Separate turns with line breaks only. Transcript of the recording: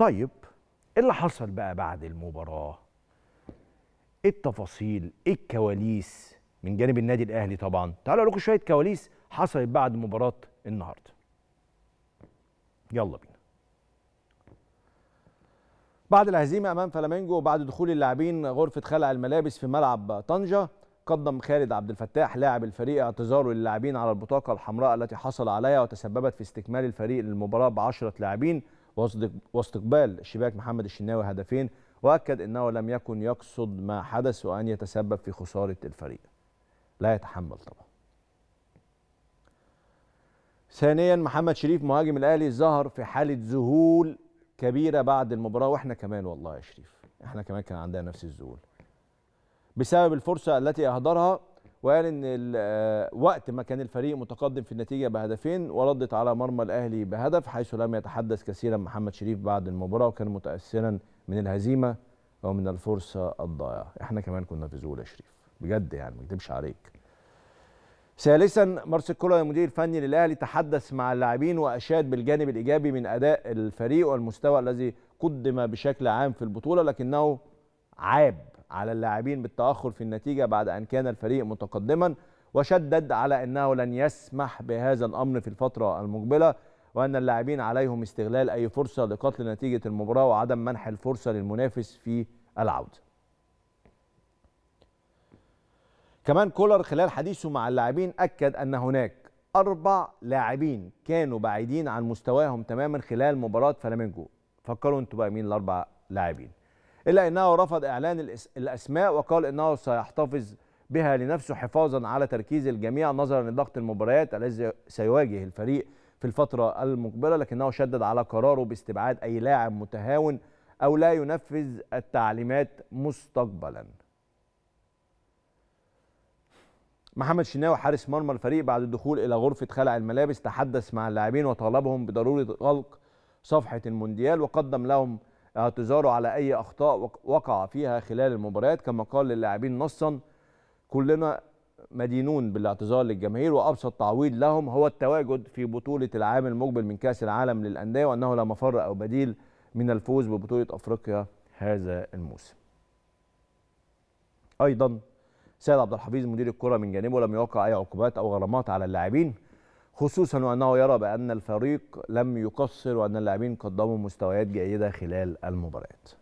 طيب ايه اللي حصل بقى بعد المباراه ايه التفاصيل ايه الكواليس من جانب النادي الاهلي طبعا تعالوا لكم شويه كواليس حصلت بعد مباراه النهارده يلا بينا بعد الهزيمه امام فلامينجو وبعد دخول اللاعبين غرفه خلع الملابس في ملعب طنجه قدم خالد عبد الفتاح لاعب الفريق اعتذاره للاعبين على البطاقه الحمراء التي حصل عليها وتسببت في استكمال الفريق للمباراه ب 10 لاعبين واستقبال شباك محمد الشناوي هدفين واكد انه لم يكن يقصد ما حدث وان يتسبب في خساره الفريق لا يتحمل طبعا ثانيا محمد شريف مهاجم الاهلي ظهر في حاله ذهول كبيره بعد المباراه واحنا كمان والله يا شريف احنا كمان كان عندنا نفس الذهول بسبب الفرصه التي اهدرها وقال ان آه، وقت ما كان الفريق متقدم في النتيجه بهدفين وردت على مرمى الاهلي بهدف حيث لم يتحدث كثيرا محمد شريف بعد المباراه وكان متاثرا من الهزيمه ومن الفرصه الضائعه احنا كمان كنا في زول يا شريف بجد يعني ما اكذبش عليك ثالثا مارسيل كولر المدير الفني للاهلي تحدث مع اللاعبين واشاد بالجانب الايجابي من اداء الفريق والمستوى الذي قدم بشكل عام في البطوله لكنه عاب على اللاعبين بالتأخر في النتيجة بعد أن كان الفريق متقدما وشدد على أنه لن يسمح بهذا الأمر في الفترة المقبلة وأن اللاعبين عليهم استغلال أي فرصة لقتل نتيجة المباراة وعدم منح الفرصة للمنافس في العودة كمان كولر خلال حديثه مع اللاعبين أكد أن هناك أربع لاعبين كانوا بعيدين عن مستواهم تماما خلال مباراة فلامينجو فكروا انتوا بقى مين الأربع لاعبين إلا أنه رفض إعلان الأسماء وقال أنه سيحتفظ بها لنفسه حفاظا على تركيز الجميع نظرا لضغط المباريات الذي سيواجه الفريق في الفترة المقبلة لكنه شدد على قراره باستبعاد أي لاعب متهاون أو لا ينفذ التعليمات مستقبلا محمد شناوي حارس مرمى الفريق بعد الدخول إلى غرفة خلع الملابس تحدث مع اللاعبين وطالبهم بضرورة غلق صفحة المونديال وقدم لهم اعتذاره على أي أخطاء وقع فيها خلال المباريات كما قال للاعبين نصا كلنا مدينون بالاعتذار للجماهير وأبسط تعويض لهم هو التواجد في بطولة العام المقبل من كأس العالم للأندية وأنه لا مفر أو بديل من الفوز ببطولة أفريقيا هذا الموسم أيضا سيد عبد الحفيظ مدير الكرة من جانبه لم يوقع أي عقوبات أو غرامات على اللاعبين خصوصا وانه يرى بان الفريق لم يقصر وان اللاعبين قدموا مستويات جيده خلال المباريات